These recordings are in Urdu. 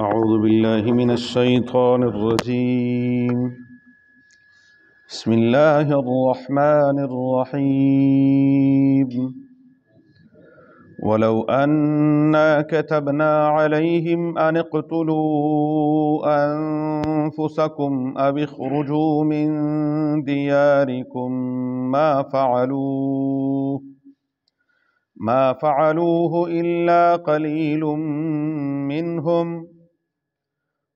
أعوذ بالله من الشيطان الرجيم بسم الله الرحمن الرحيم ولو أنا كتبنا عليهم أن اقتلوا أن أنفسكم أب اخرجوا من دياركم ما فعلوه ما فعلوه إلا قليل منهم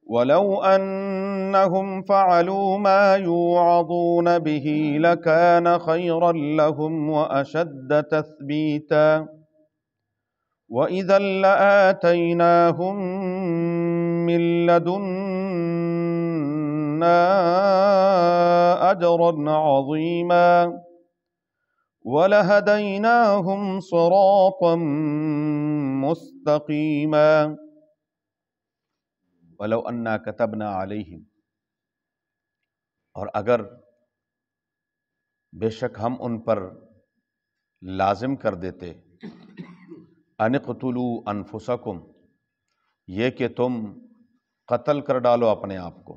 ولو أنهم فعلوا ما يوعظون به لكان خيرا لهم وأشد تثبيتا وإذا لآتيناهم من لدن لنا عظيما ولهديناهم صراطا مستقيما ولو انا كتبنا عليهم اور اگر بے شک ہم ان پر لازم کر دیتے انقتلو انفسکم یہ کہ تم قتل کر ڈالو اپنے آپ کو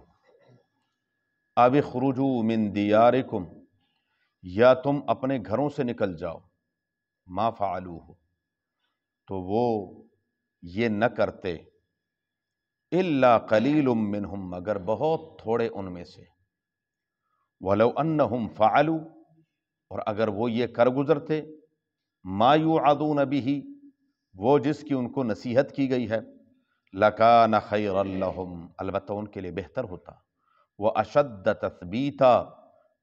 اب خروجو من دیارکم یا تم اپنے گھروں سے نکل جاؤ ما فعلو ہو تو وہ یہ نہ کرتے الا قلیل منہم مگر بہت تھوڑے ان میں سے ولو انہم فعلو اور اگر وہ یہ کر گزرتے ما ادون بھی وہ جس کی ان کو نصیحت کی گئی ہے لکان خیر اللہم البتہ ان کے لیے بہتر ہوتا وہ اشد تثبیتا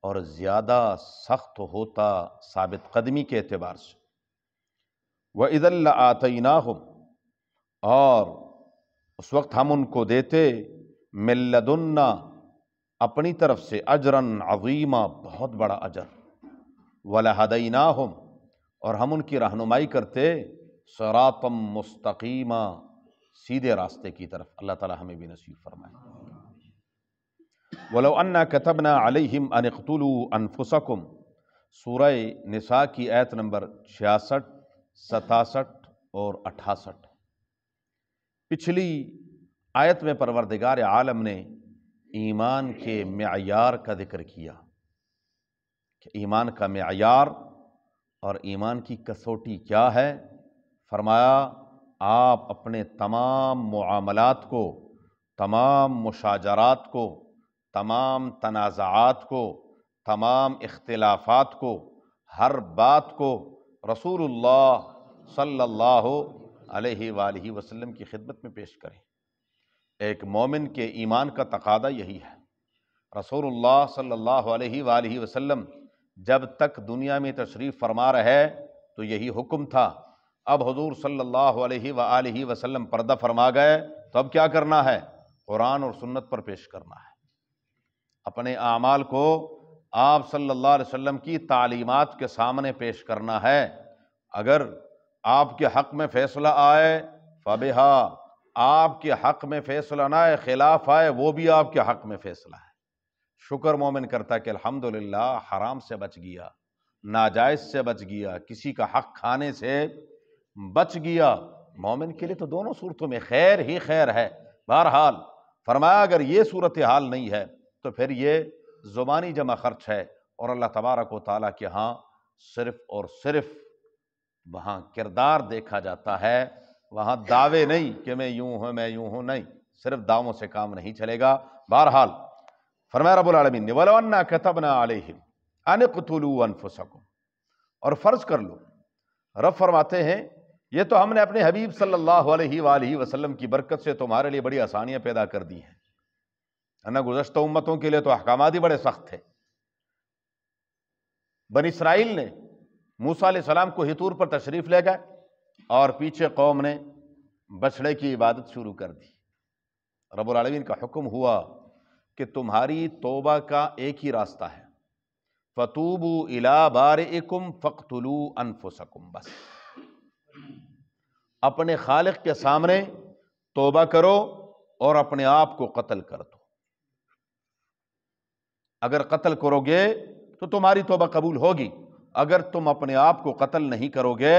اور زیادہ سخت ہوتا ثابت قدمی کے اعتبار سے وہ عید اللہ ہوم اور اس وقت ہم ان کو دیتے ملدنا اپنی طرف سے اجراً عظیمہ بہت بڑا اجر و اور ہم ان کی رہنمائی کرتے سراتم مستقیمہ سیدھے راستے کی طرف اللہ تعالی ہمیں بھی نصیب فرمائے ولو انا کتبنا علیہم ان اقتلوا انفسکم سورہ نساء کی آیت نمبر چھیاسٹھ ستاسٹھ اور اٹھاسٹھ پچھلی آیت میں پروردگار عالم نے ایمان کے معیار کا ذکر کیا کہ ایمان کا معیار اور ایمان کی کسوٹی کیا ہے فرمایا آپ اپنے تمام معاملات کو تمام مشاجرات کو تمام تنازعات کو تمام اختلافات کو ہر بات کو رسول اللہ صلی اللہ علیہ وآلہ وسلم کی خدمت میں پیش کریں ایک مومن کے ایمان کا تقاضہ یہی ہے رسول اللہ صلی اللہ علیہ وآلہ وسلم جب تک دنیا میں تشریف فرما رہے تو یہی حکم تھا اب حضور صلی اللہ علیہ وآلہ وسلم پردہ فرما گئے تو اب کیا کرنا ہے قرآن اور سنت پر پیش کرنا ہے اپنے اعمال کو آپ صلی اللہ علیہ وسلم کی تعلیمات کے سامنے پیش کرنا ہے اگر آپ کے حق میں فیصلہ آئے فبحا آپ کے حق میں فیصلہ نہ آئے خلاف آئے وہ بھی آپ کے حق میں فیصلہ ہے شکر مومن کرتا کہ الحمدللہ حرام سے بچ گیا ناجائز سے بچ گیا کسی کا حق کھانے سے بچ گیا مومن کے لیے تو دونوں صورتوں میں خیر ہی خیر ہے بہرحال فرمایا اگر یہ صورت حال نہیں ہے تو پھر یہ زبانی جمع خرچ ہے اور اللہ تبارک و تعالیٰ کے ہاں صرف اور صرف وہاں کردار دیکھا جاتا ہے وہاں دعوے نہیں کہ میں یوں ہوں میں یوں ہوں نہیں صرف دعووں سے کام نہیں چلے گا بہرحال رب العالمین انفسکم اور فرض کر لو رب فرماتے ہیں یہ تو ہم نے اپنے حبیب صلی اللہ علیہ وآلہ وسلم کی برکت سے تمہارے بڑی آسانیاں پیدا کر دی ہیں ورنہ گزشتہ امتوں کے لیے تو احکامات ہی بڑے سخت تھے بن اسرائیل نے موسا علیہ السلام کو ہتور پر تشریف لے گئے اور پیچھے قوم نے بچڑے کی عبادت شروع کر دی رب العالمین کا حکم ہوا کہ تمہاری توبہ کا ایک ہی راستہ ہے فتوبو الا بار فَقْتُلُوا أَنفُسَكُمْ بس اپنے خالق کے سامنے توبہ کرو اور اپنے آپ کو قتل کر دو اگر قتل کرو گے تو تمہاری توبہ قبول ہوگی اگر تم اپنے آپ کو قتل نہیں کرو گے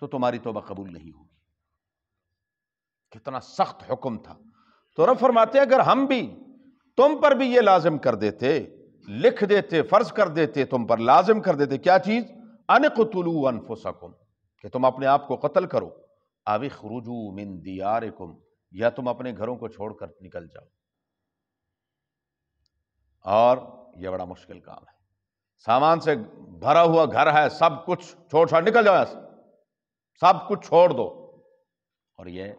تو تمہاری توبہ قبول نہیں ہوگی کتنا سخت حکم تھا تو رب ہیں اگر ہم بھی تم پر بھی یہ لازم کر دیتے لکھ دیتے فرض کر دیتے تم پر لازم کر دیتے کیا چیز ان انفسکم کہ تم اپنے آپ کو قتل کرو آوی خروجو من دیارکم یا تم اپنے گھروں کو چھوڑ کر نکل جاؤ اور یہ بڑا مشکل کام ہے سامان سے بھرا ہوا گھر ہے سب کچھ چھوڑ چھوڑ نکل جاؤ سب کچھ چھوڑ دو اور یہ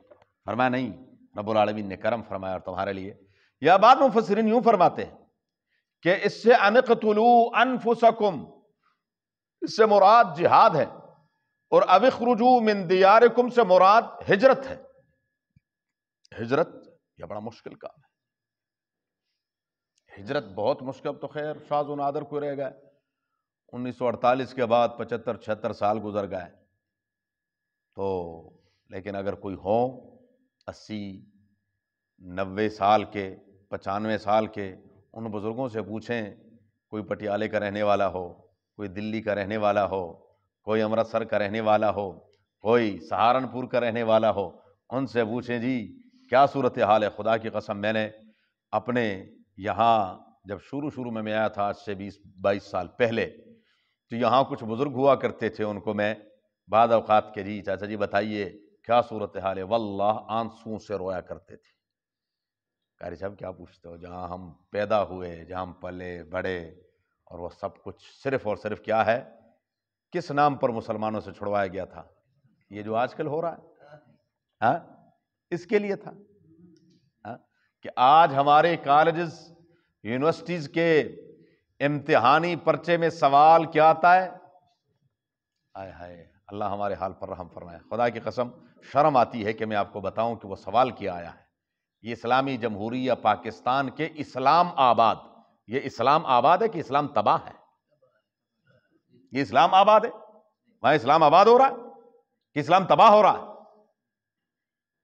فرمایا نہیں رب العالمین نے کرم فرمایا اور تمہارے لیے یا بعد مفسرین یوں فرماتے ہیں کہ اس سے انقتلو انفسکم اس سے مراد جہاد ہے اور ابخ من دیارکم سے مراد ہجرت ہے ہجرت یہ بڑا مشکل کام ہے ہجرت بہت مشکل تو خیر شاز و نادر کو رہ گئے انیس سو اڑتالیس کے بعد پچہتر چھہتر سال گزر گئے تو لیکن اگر کوئی ہوں اسی نوے سال کے پچانوے سال کے ان بزرگوں سے پوچھیں کوئی پٹیالے کا رہنے والا ہو کوئی دلی کا رہنے والا ہو کوئی امرتسر کا رہنے والا ہو کوئی سہارنپور کا رہنے والا ہو ان سے پوچھیں جی کیا صورت حال ہے خدا کی قسم میں نے اپنے یہاں جب شروع شروع میں میں آیا تھا آج سے بیس بائیس سال پہلے تو یہاں کچھ بزرگ ہوا کرتے تھے ان کو میں بعد اوقات کے جی چاچا جی بتائیے کیا صورت حال ہے واللہ آنسوں سے رویا کرتے تھے قاری صاحب کیا پوچھتے ہو جہاں ہم پیدا ہوئے جہاں ہم پلے بڑے اور وہ سب کچھ صرف اور صرف کیا ہے کس نام پر مسلمانوں سے چھڑوایا گیا تھا یہ جو آج کل ہو رہا ہے ہاں اس کے لیے تھا کہ آج ہمارے کالجز یونیورسٹیز کے امتحانی پرچے میں سوال کیا آتا ہے آئے اللہ ہمارے حال پر رحم فرمائے خدا کی قسم شرم آتی ہے کہ میں آپ کو بتاؤں کہ وہ سوال کیا آیا ہے یہ اسلامی جمہوریہ پاکستان کے اسلام آباد یہ اسلام آباد ہے کہ اسلام تباہ ہے یہ اسلام آباد ہے وہاں اسلام آباد ہو رہا ہے کہ اسلام تباہ ہو رہا ہے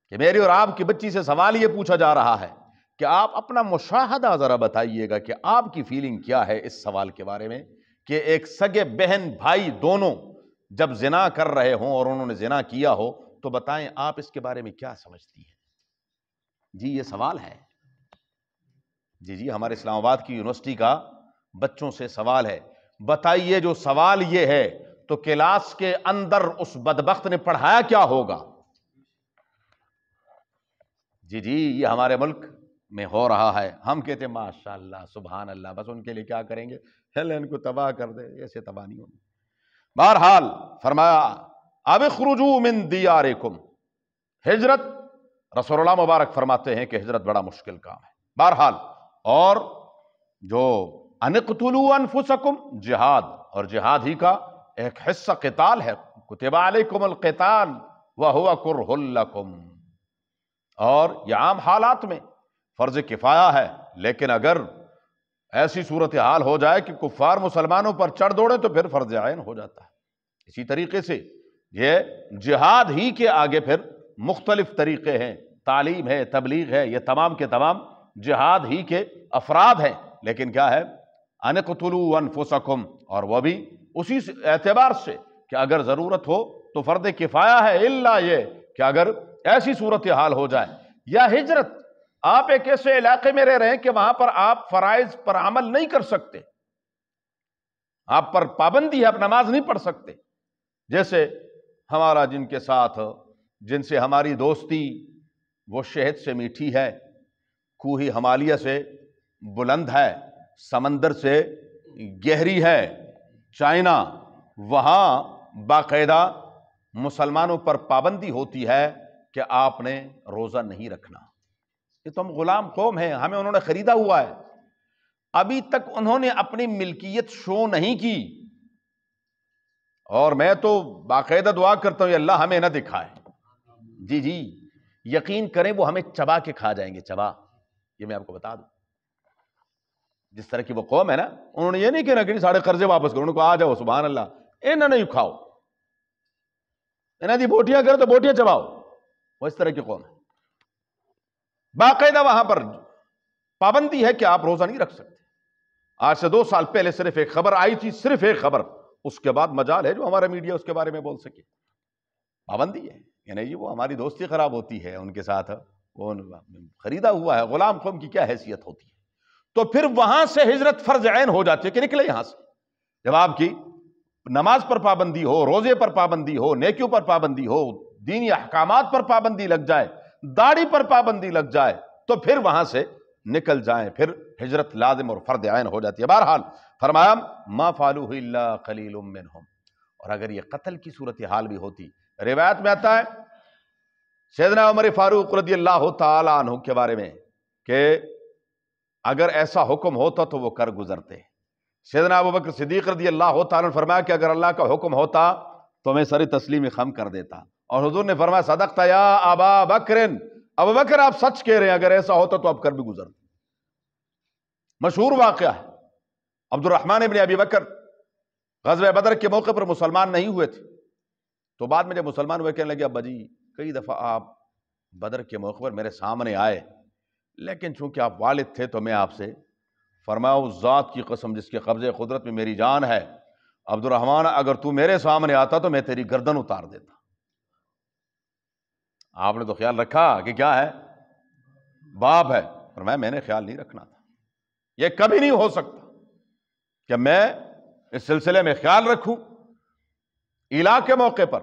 کہ میری اور آپ کی بچی سے سوال یہ پوچھا جا رہا ہے کہ آپ اپنا مشاہدہ ذرا بتائیے گا کہ آپ کی فیلنگ کیا ہے اس سوال کے بارے میں کہ ایک سگے بہن بھائی دونوں جب زنا کر رہے ہوں اور انہوں نے زنا کیا ہو تو بتائیں آپ اس کے بارے میں کیا سمجھتی ہیں جی یہ سوال ہے جی جی ہمارے اسلام آباد کی یونیورسٹی کا بچوں سے سوال ہے بتائیے جو سوال یہ ہے تو کلاس کے اندر اس بدبخت نے پڑھایا کیا ہوگا جی جی یہ ہمارے ملک میں ہو رہا ہے ہم کہتے ہیں ماشاء اللہ سبحان اللہ بس ان کے لیے کیا کریں گے ہے ان کو تباہ کر دے ایسے تباہ نہیں ہونی بہرحال فرمایا اب خرجو من دیارکم ہجرت رسول اللہ مبارک فرماتے ہیں کہ ہجرت بڑا مشکل کام ہے بہرحال اور جو انقتلو انفسکم جہاد اور جہاد ہی کا ایک حصہ قتال ہے کتب علیکم القتال وہو کرہ لکم اور یہ عام حالات میں فرض کفایا ہے لیکن اگر ایسی صورت حال ہو جائے کہ کفار مسلمانوں پر چڑھ دوڑے تو پھر فرض عائن ہو جاتا ہے اسی طریقے سے یہ جہاد ہی کے آگے پھر مختلف طریقے ہیں تعلیم ہے تبلیغ ہے یہ تمام کے تمام جہاد ہی کے افراد ہیں لیکن کیا ہے ان انف انفسکم اور وہ بھی اسی اعتبار سے کہ اگر ضرورت ہو تو فرد کفایا ہے اللہ یہ کہ اگر ایسی صورت حال ہو جائے یا ہجرت آپ ایک ایسے علاقے میں رہ رہے ہیں کہ وہاں پر آپ فرائض پر عمل نہیں کر سکتے آپ پر پابندی ہے آپ نماز نہیں پڑھ سکتے جیسے ہمارا جن کے ساتھ جن سے ہماری دوستی وہ شہد سے میٹھی ہے کوہی ہمالیہ سے بلند ہے سمندر سے گہری ہے چائنا وہاں باقاعدہ مسلمانوں پر پابندی ہوتی ہے کہ آپ نے روزہ نہیں رکھنا کہ تم غلام قوم ہیں ہمیں انہوں نے خریدا ہوا ہے ابھی تک انہوں نے اپنی ملکیت شو نہیں کی اور میں تو باقاعدہ دعا کرتا ہوں اللہ ہمیں نہ دکھائے جی جی یقین کریں وہ ہمیں چبا کے کھا جائیں گے چبا یہ میں آپ کو بتا دوں جس طرح کی وہ قوم ہے نا انہوں نے یہ نہیں کہنا کہ جی سارے قرضے واپس کرو ان کو آ جاؤ سبحان اللہ اے نہ نہیں کھاؤ جی، بوٹیاں کرو تو بوٹیاں چباؤ وہ اس طرح کی قوم ہے باقاعدہ وہاں پر پابندی ہے کہ آپ روزہ نہیں رکھ سکتے آج سے دو سال پہلے صرف ایک خبر آئی تھی صرف ایک خبر اس کے بعد مجال ہے جو ہمارا میڈیا اس کے بارے میں بول سکے پابندی ہے یعنی یہ وہ ہماری دوستی خراب ہوتی ہے ان کے ساتھ خریدا ہوا ہے غلام قوم کی کیا حیثیت ہوتی ہے تو پھر وہاں سے ہجرت فرض عین ہو جاتی ہے کہ نکلے یہاں سے جب آپ کی نماز پر پابندی ہو روزے پر پابندی ہو نیکیوں پر پابندی ہو دینی احکامات پر پابندی لگ جائے داڑی پر پابندی لگ جائے تو پھر وہاں سے نکل جائیں پھر ہجرت لازم اور فرد عائن ہو جاتی ہے بہرحال فرمایا ما فالو اللہ خلیل اور اگر یہ قتل کی صورت حال بھی ہوتی روایت میں آتا ہے سیدنا عمر فاروق رضی اللہ تعالیٰ کے بارے میں کہ اگر ایسا حکم ہوتا تو وہ کر گزرتے سیدنا ابو بکر صدیق رضی اللہ تعالیٰ نے فرمایا کہ اگر اللہ کا حکم ہوتا تو میں سر تسلیم خم کر دیتا اور حضور نے فرمایا صدق تھا یا ابا بکرن ابا بکر آپ سچ کہہ رہے ہیں اگر ایسا ہوتا تو آپ کر بھی گزر مشہور واقعہ ہے عبد الرحمن ابن ابی بکر غزوہ بدر کے موقع پر مسلمان نہیں ہوئے تھے تو بعد میں جب مسلمان ہوئے کہنے لگے ابا جی کئی دفعہ آپ بدر کے موقع پر میرے سامنے آئے لیکن چونکہ آپ والد تھے تو میں آپ سے فرمایا اس ذات کی قسم جس کے قبضے قدرت میں میری جان ہے عبد الرحمن اگر تو میرے سامنے آتا تو میں تیری گردن اتار دیتا آپ نے تو خیال رکھا کہ کیا ہے باپ ہے پر میں میں نے خیال نہیں رکھنا تھا یہ کبھی نہیں ہو سکتا کہ میں اس سلسلے میں خیال رکھوں علا کے موقع پر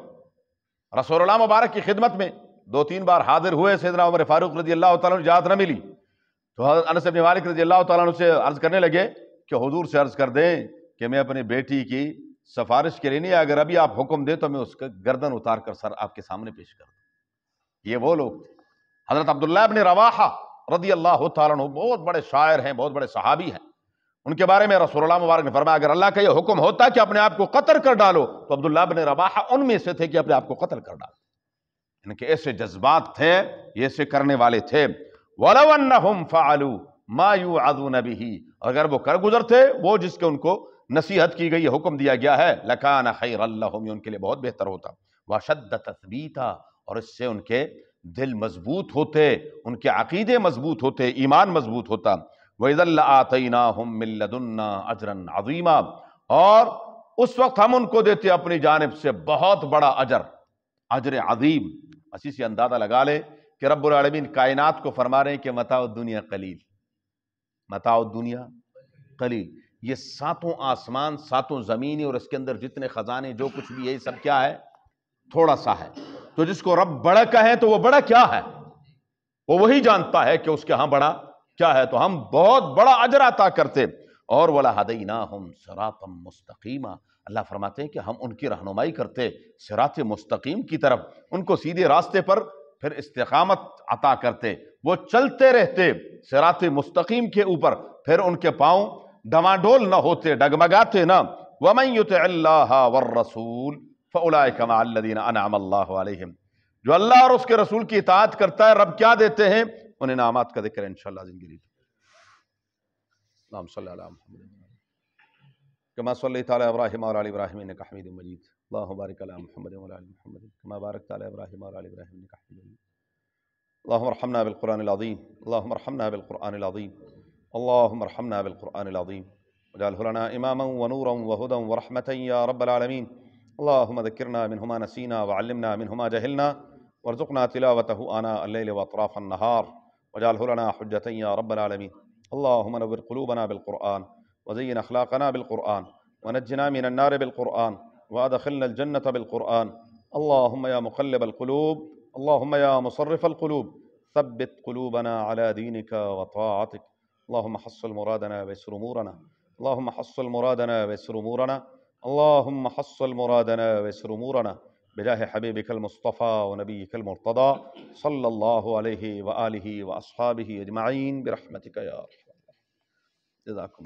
رسول اللہ مبارک کی خدمت میں دو تین بار حاضر ہوئے سیدنا عمر فاروق رضی اللہ تعالیٰ نے جات نہ ملی تو حضرت انس مالک رضی اللہ تعالیٰ نے سے عرض کرنے لگے کہ حضور سے عرض کر دیں کہ میں اپنی بیٹی کی سفارش کے لیے نہیں اگر ابھی آپ حکم دیں تو میں اس کا گردن اتار کر سر آپ کے سامنے پیش کر دوں یہ وہ لوگ تھے حضرت عبداللہ ابن رواحہ رضی اللہ تعالیٰ عنہ بہت بڑے شاعر ہیں بہت بڑے صحابی ہیں ان کے بارے میں رسول اللہ مبارک نے فرمایا اگر اللہ کا یہ حکم ہوتا کہ اپنے آپ کو قطر کر ڈالو تو عبداللہ بن رواحہ ان میں سے تھے کہ اپنے آپ کو قطر کر ڈالو ان کے ایسے جذبات تھے ایسے کرنے والے تھے وَلَوَ أَنَّهُمْ فَعَلُوا مَا يُعَذُونَ بِهِ اگر وہ کر گزرتے وہ جس کے ان کو نصیحت کی گئی حکم دیا گیا ہے لَكَانَ خَيْرَ اللَّهُمْ یہ ان کے لئے بہت بہتر ہوتا وَشَدَّ تَثْبِيتَ اور اس سے ان کے دل مضبوط ہوتے ان کے عقیدے مضبوط ہوتے ایمان مضبوط ہوتا وَإِذَا لَآتَيْنَاهُمْ مِنْ لَدُنَّا عَجْرًا عَظِيمًا اور اس وقت ہم ان کو دیتے اپنی جانب سے بہت بڑا عجر عجر عظیم اسی سے اندازہ لگا لے کہ رب العالمین کائنات کو فرما رہے ہیں کہ مطاع الدنیا قلیل مطاع الدنیا قلیل یہ ساتوں آسمان ساتوں زمینی اور اس کے اندر جتنے خزانے جو کچھ بھی یہی سب کیا ہے تھوڑا سا ہے تو جس کو رب بڑا تو وہ بڑا کیا ہے وہ وہی جانتا ہے کہ اس کے ہاں بڑا کیا ہے تو ہم بہت بڑا اجر عطا کرتے اور ہم ان کی رہنمائی کرتے سرات مستقیم کی طرف ان کو سیدھے راستے پر پھر استقامت عطا کرتے وہ چلتے رہتے سرات مستقیم کے اوپر پھر ان کے پاؤں ڈواڈول نہ ہوتے ڈگمگاتے نہ يُتِعِ اللَّهَ وَالرَّسُولِ فَأُولَائِكَ مَعَ الَّذِينَ أَنْعَمَ اللَّهُ عَلَيْهِمْ جو اللہ اور اس کے رسول کی اطاعت کرتا ہے رب کیا دیتے ہیں انہیں نامات کا ذکر ہے انشاءاللہ زندگی اللہم صلی اللہ علیہ محمد کما صلی تعالی ابراہیم اور علی ابراہیم انکا حمید مجید اللہم بارک علی محمد و علی محمد کما بارک تعالی ابراہیم اور علی ابراہیم انکا حمید مجید اللہم ارحمنا بالقرآن العظیم اللہم ارحمنا بالقرآن العظیم اللہم ارحمنا بالقرآن العظیم وجعله لنا اماما ونورا وهدى ورحمتا یا رب العالمین اللهم ذكرنا منهما نسينا وعلمنا منهما جهلنا وارزقنا تلاوته آناء الليل وأطراف النهار واجعله لنا حجة يا رب العالمين اللهم نور قلوبنا بالقرآن وزين أخلاقنا بالقرآن ونجنا من النار بالقرآن وأدخلنا الجنة بالقرآن اللهم يا مقلب القلوب اللهم يا مصرف القلوب ثبت قلوبنا على دينك وطاعتك اللهم حصل مرادنا ويسر أمورنا اللهم حصل مرادنا ويسر أمورنا اللهم حصل مرادنا ويسر أمورنا بجاه حبيبك المصطفى ونبيك المرتضى صلى الله عليه وآله وأصحابه أجمعين برحمتك يا أرحم جزاكم